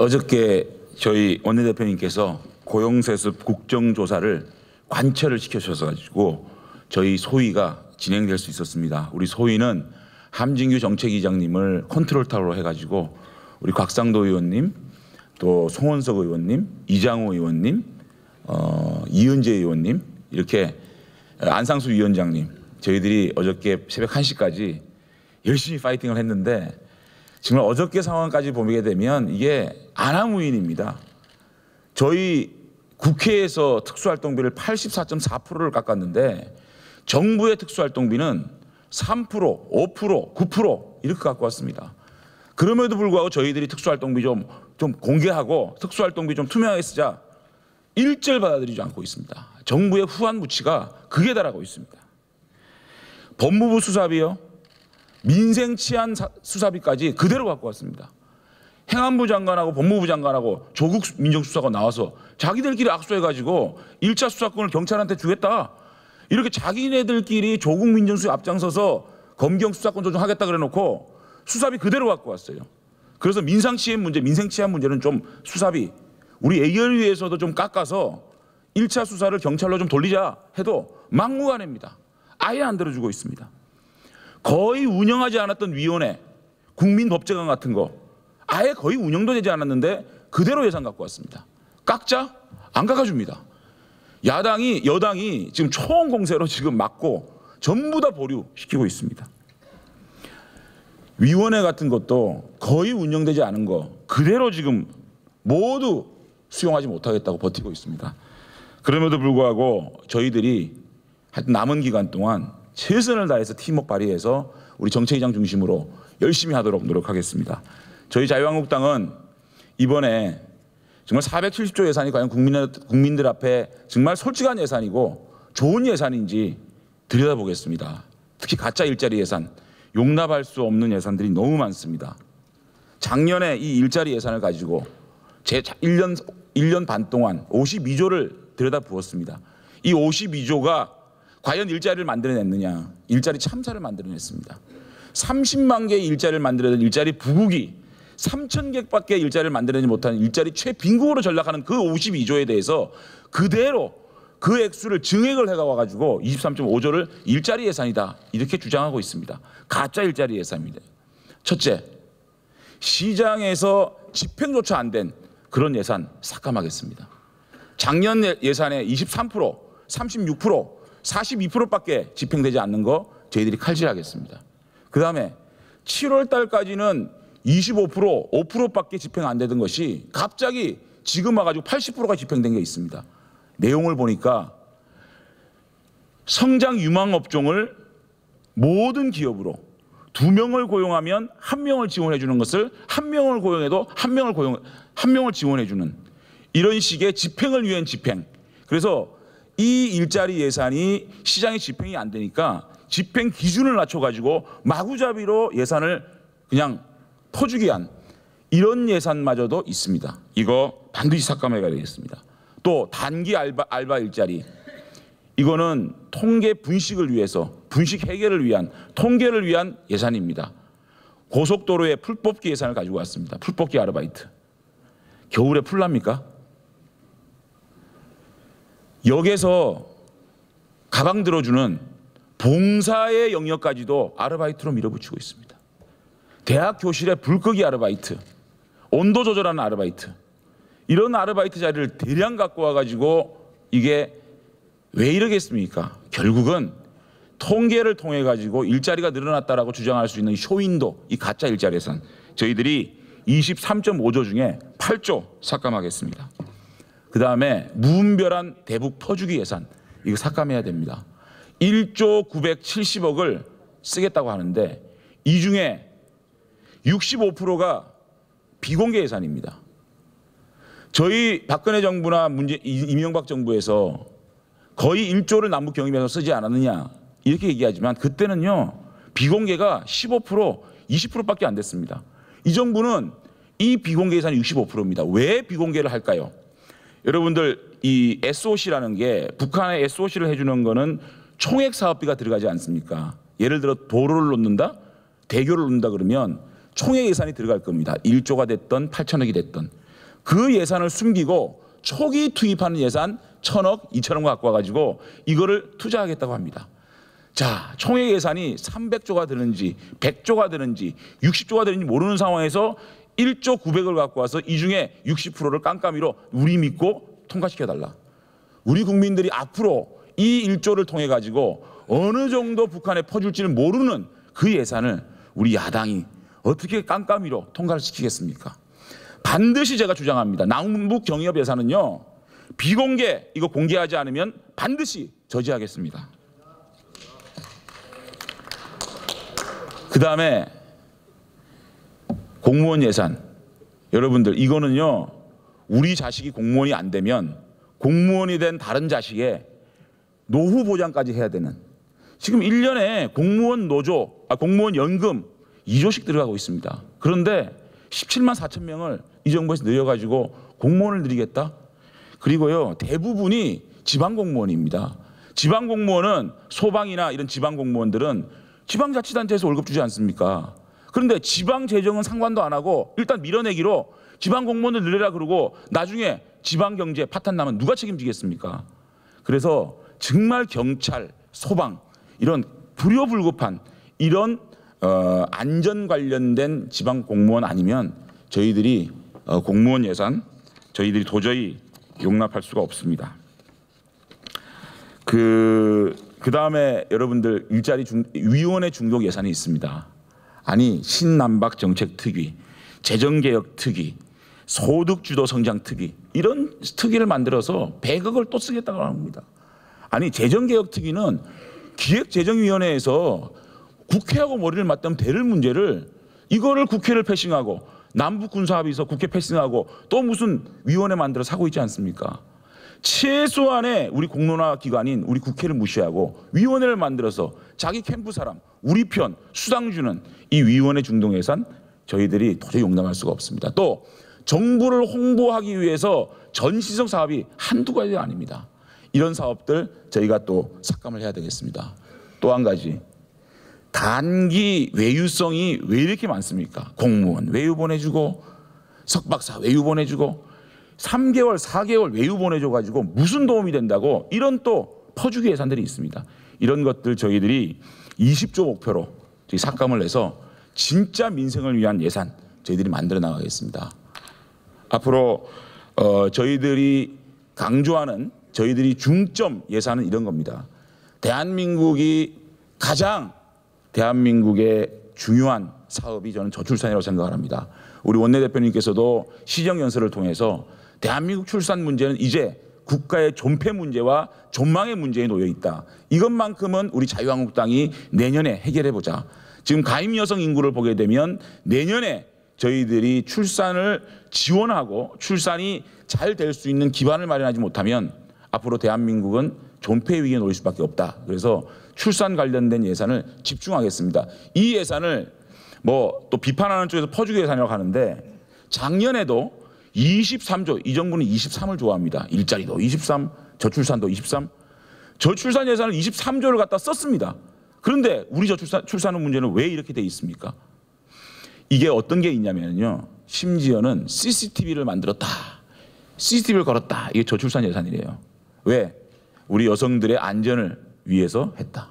어저께 저희 원내대표님께서 고용세습 국정조사를 관철을 시켜주셔가지고 저희 소위가 진행될 수 있었습니다. 우리 소위는 함진규 정책위장님을 컨트롤타워로 해가지고 우리 곽상도 의원님 또 송원석 의원님 이장호 의원님 어, 이은재 의원님 이렇게 안상수 위원장님 저희들이 어저께 새벽 1시까지 열심히 파이팅을 했는데 지금 어저께 상황까지 보게 되면 이게 아나무인입니다 저희 국회에서 특수활동비를 84.4%를 깎았는데 정부의 특수활동비는 3%, 5%, 9% 이렇게 갖고 왔습니다. 그럼에도 불구하고 저희들이 특수활동비 좀, 좀 공개하고 특수활동비 좀 투명하게 쓰자 일절 받아들이지 않고 있습니다. 정부의 후한 무치가 극에 달하고 있습니다. 법무부 수사비요. 민생 치안 수사비까지 그대로 갖고 왔습니다. 행안부 장관하고 법무부 장관하고 조국 민정수사가 나와서 자기들끼리 악수해가지고 1차 수사권을 경찰한테 주겠다. 이렇게 자기네들끼리 조국 민정수에 앞장서서 검경 수사권 조정하겠다 그래놓고 수사비 그대로 갖고 왔어요. 그래서 민상치안 문제, 민생치안 문제는 좀 수사비 우리 ARU에서도 좀 깎아서 1차 수사를 경찰로 좀 돌리자 해도 막무가내입니다. 아예 안 들어주고 있습니다. 거의 운영하지 않았던 위원회, 국민법제관 같은 거 아예 거의 운영도 되지 않았는데 그대로 예산 갖고 왔습니다. 깎자? 안 깎아줍니다. 야당이, 여당이 지금 초원 공세로 지금 막고 전부 다 보류시키고 있습니다. 위원회 같은 것도 거의 운영되지 않은 거 그대로 지금 모두 수용하지 못하겠다고 버티고 있습니다. 그럼에도 불구하고 저희들이 하여튼 남은 기간 동안 최선을 다해서 팀워크 발휘해서 우리 정책의장 중심으로 열심히 하도록 노력하겠습니다. 저희 자유한국당은 이번에 정말 470조 예산이 과연 국민, 국민들 앞에 정말 솔직한 예산이고 좋은 예산인지 들여다보겠습니다. 특히 가짜 일자리 예산, 용납할 수 없는 예산들이 너무 많습니다. 작년에 이 일자리 예산을 가지고 제 1년, 1년 반 동안 52조를 들여다 부었습니다. 이 52조가 과연 일자리를 만들어냈느냐? 일자리 참사를 만들어냈습니다. 30만 개의 일자리를 만들어낸 일자리 부국이 3천 개밖에 일자리를 만들어내지 못한 일자리 최빈국으로 전락하는 그 52조에 대해서 그대로 그 액수를 증액을 해가 와가지고 23.5조를 일자리 예산이다 이렇게 주장하고 있습니다. 가짜 일자리 예산입니다. 첫째, 시장에서 집행조차 안 된 그런 예산 삭감하겠습니다. 작년 예, 예산의 23%, 36% 42%밖에 집행되지 않는 거 저희들이 칼질하겠습니다. 그 다음에 7월 달까지는 25% 5%밖에 집행 안 되던 것이 갑자기 지금 와가지고 80%가 집행된 게 있습니다. 내용을 보니까 성장 유망 업종을 모든 기업으로 두 명을 고용하면 한 명을 지원해 주는 것을 한 명을 고용해도 한 명을 고용 한 명을 지원해 주는 이런 식의 집행을 위한 집행. 그래서 이 일자리 예산이 시장에 집행이 안 되니까 집행 기준을 낮춰가지고 마구잡이로 예산을 그냥 퍼주기한 이런 예산마저도 있습니다. 이거 반드시 삭감해야 겠습니다또 단기 알바, 알바 일자리 이거는 통계 분식을 위해서 분식 해결을 위한 통계를 위한 예산입니다. 고속도로에 풀 뽑기 예산을 가지고 왔습니다. 풀 뽑기 아르바이트. 겨울에 풀납니까? 역에서 가방 들어주는 봉사의 영역까지도 아르바이트로 밀어붙이고 있습니다. 대학 교실의 불끄기 아르바이트, 온도 조절하는 아르바이트, 이런 아르바이트 자리를 대량 갖고 와가지고 이게 왜 이러겠습니까? 결국은 통계를 통해 가지고 일자리가 늘어났다라고 주장할 수 있는 쇼윈도, 이 가짜 일자리에선 저희들이 23.5조 중에 8조 삭감하겠습니다. 그 다음에 무분별한 대북 퍼주기 예산 이거 삭감해야 됩니다. 1조 970억을 쓰겠다고 하는데 이 중에 65%가 비공개 예산입니다. 저희 박근혜 정부나 문제, 이명박 정부에서 거의 1조를 남북 경협에서 쓰지 않았느냐 이렇게 얘기하지만 그때는요 비공개가 15% 20%밖에 안 됐습니다. 이 정부는 이 비공개 예산이 65%입니다. 왜 비공개를 할까요? 여러분들 이 SOC라는 게 북한에 SOC를 해주는 거는 총액 사업비가 들어가지 않습니까? 예를 들어 도로를 놓는다, 대교를 놓는다 그러면 총액 예산이 들어갈 겁니다. 1조가 됐던 8천억이 됐던 그 예산을 숨기고 초기 투입하는 예산 1천억, 2천억 갖고 와가지고 이거를 투자하겠다고 합니다. 자, 총액 예산이 300조가 되는지 100조가 되는지 60조가 되는지 모르는 상황에서 1조 900을 갖고 와서 이 중에 60%를 깜깜이로 우리 믿고 통과시켜달라. 우리 국민들이 앞으로 이 1조를 통해 가지고 어느 정도 북한에 퍼줄지는 모르는 그 예산을 우리 야당이 어떻게 깜깜이로 통과를 시키겠습니까? 반드시 제가 주장합니다. 남북 경협 예산은요. 비공개 이거 공개하지 않으면 반드시 저지하겠습니다. 그 다음에 공무원 예산. 여러분들, 이거는요, 우리 자식이 공무원이 안 되면 공무원이 된 다른 자식의 노후 보장까지 해야 되는 지금 1년에 공무원 노조, 아, 공무원 연금 2조씩 들어가고 있습니다. 그런데 17만 4천 명을 이 정부에서 늘려가지고 공무원을 늘리겠다? 그리고요, 대부분이 지방 공무원입니다. 지방 공무원은 소방이나 이런 지방 공무원들은 지방자치단체에서 월급 주지 않습니까? 그런데 지방 재정은 상관도 안 하고 일단 밀어내기로 지방 공무원을 늘려라 그러고 나중에 지방 경제 파탄 나면 누가 책임지겠습니까? 그래서 정말 경찰, 소방 이런 불효불급한 이런 어, 안전 관련된 지방 공무원 아니면 저희들이 어, 공무원 예산 저희들이 도저히 용납할 수가 없습니다. 그, 그 다음에 여러분들 일자리 중, 위원회 중독 예산이 있습니다. 아니 신남박 정책 특위, 재정개혁 특위, 소득주도 성장 특위 이런 특위를 만들어서 100억을 또 쓰겠다고 합니다. 아니 재정개혁 특위는 기획재정위원회에서 국회하고 머리를 맞대면 될 문제를 이거를 국회를 패싱하고 남북 군사 합의서 국회 패싱하고 또 무슨 위원회 만들어 사고 있지 않습니까? 최소한의 우리 공론화 기관인 우리 국회를 무시하고 위원회를 만들어서 자기 캠프 사람, 우리 편, 수당 주는 이 위원회 중동 예산 저희들이 도저히 용납할 수가 없습니다. 또 정부를 홍보하기 위해서 전시성 사업이 한두 가지가 아닙니다. 이런 사업들 저희가 또 삭감을 해야 되겠습니다. 또 한 가지 단기 외유성이 왜 이렇게 많습니까? 공무원 외유 보내주고 석박사 외유 보내주고 3개월, 4개월 외유 보내줘가지고 무슨 도움이 된다고 이런 또 퍼주기 예산들이 있습니다. 이런 것들 저희들이 20조 목표로 저희 삭감을 해서 진짜 민생을 위한 예산 저희들이 만들어 나가겠습니다. 앞으로 어, 저희들이 강조하는 저희들이 중점 예산은 이런 겁니다. 대한민국이 가장 대한민국의 중요한 사업이 저는 저출산이라고 생각을 합니다. 우리 원내대표님께서도 시정연설을 통해서 대한민국 출산 문제는 이제 국가의 존폐 문제와 존망의 문제에 놓여 있다. 이것만큼은 우리 자유한국당이 내년에 해결해 보자. 지금 가임 여성 인구를 보게 되면 내년에 저희들이 출산을 지원하고 출산이 잘 될 수 있는 기반을 마련하지 못하면 앞으로 대한민국은 존폐 위기에 놓일 수밖에 없다. 그래서 출산 관련된 예산을 집중하겠습니다. 이 예산을 뭐 또 비판하는 쪽에서 퍼주기 예산이라고 하는데 작년에도 23조, 이정부는 23을 좋아합니다. 일자리도 23, 저출산도 23. 저출산 예산을 23조를 갖다 썼습니다. 그런데 우리 저출산 출산의 문제는 왜 이렇게 돼 있습니까? 이게 어떤 게 있냐면요. 심지어는 CCTV를 만들었다. CCTV를 걸었다. 이게 저출산 예산이래요. 왜? 우리 여성들의 안전을 위해서 했다.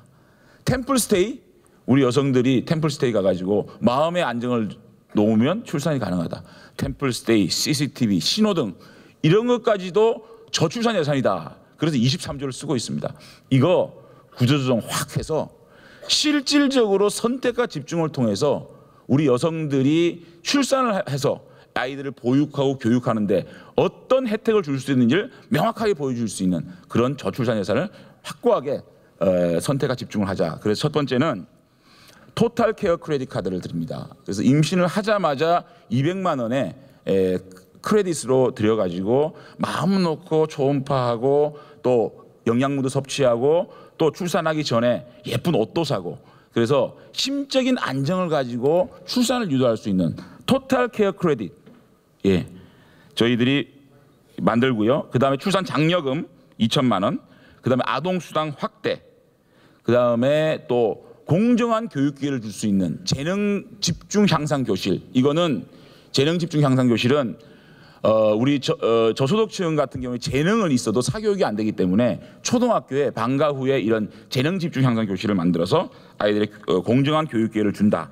템플스테이? 우리 여성들이 템플스테이 가가지고 마음의 안정을 놓으면 출산이 가능하다. 템플 스테이, CCTV, 신호등 이런 것까지도 저출산 예산이다. 그래서 23조를 쓰고 있습니다. 이거 구조조정 확 해서 실질적으로 선택과 집중을 통해서 우리 여성들이 출산을 해서 아이들을 보육하고 교육하는데 어떤 혜택을 줄 수 있는지를 명확하게 보여줄 수 있는 그런 저출산 예산을 확고하게 어, 선택과 집중을 하자. 그래서 첫 번째는 토탈 케어 크레딧 카드를 드립니다. 그래서 임신을 하자마자 200만 원에 에, 크레딧으로 들여가지고 마음 놓고 초음파하고 또 영양분도 섭취하고 또 출산하기 전에 예쁜 옷도 사고 그래서 심적인 안정을 가지고 출산을 유도할 수 있는 토탈 케어 크레딧 예 저희들이 만들고요 그 다음에 출산 장려금 2천만 원그 다음에 아동 수당 확대 그 다음에 또 공정한 교육 기회를 줄 수 있는 재능 집중 향상 교실 이거는 재능 집중 향상 교실은 어, 우리 저, 어, 저소득층 같은 경우에 재능은 있어도 사교육이 안 되기 때문에 초등학교에 방과 후에 이런 재능 집중 향상 교실을 만들어서 아이들의 어, 공정한 교육 기회를 준다.